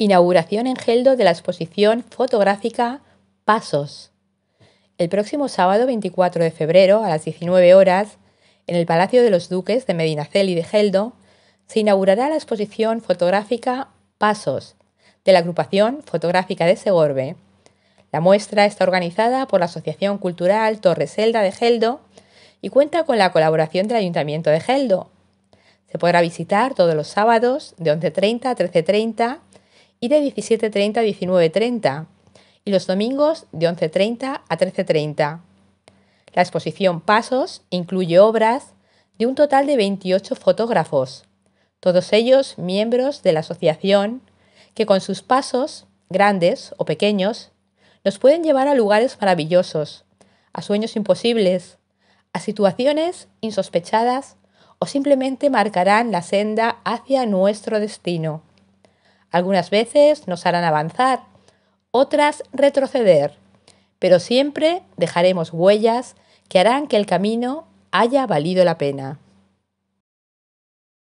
Inauguración en Geldo de la exposición fotográfica Pasos. El próximo sábado 24 de febrero a las 19 horas, en el Palacio de los Duques de Medinaceli de Geldo, se inaugurará la exposición fotográfica Pasos de la agrupación fotográfica de Segorbe. La muestra está organizada por la Asociación Cultural selda de Geldo y cuenta con la colaboración del Ayuntamiento de Geldo. Se podrá visitar todos los sábados de 11.30 a 13.30 y de 17.30 a 19.30 y los domingos de 11.30 a 13.30. La exposición Pasos incluye obras de un total de 28 fotógrafos, todos ellos miembros de la asociación que con sus pasos, grandes o pequeños, nos pueden llevar a lugares maravillosos, a sueños imposibles, a situaciones insospechadas o simplemente marcarán la senda hacia nuestro destino. Algunas veces nos harán avanzar, otras retroceder, pero siempre dejaremos huellas que harán que el camino haya valido la pena.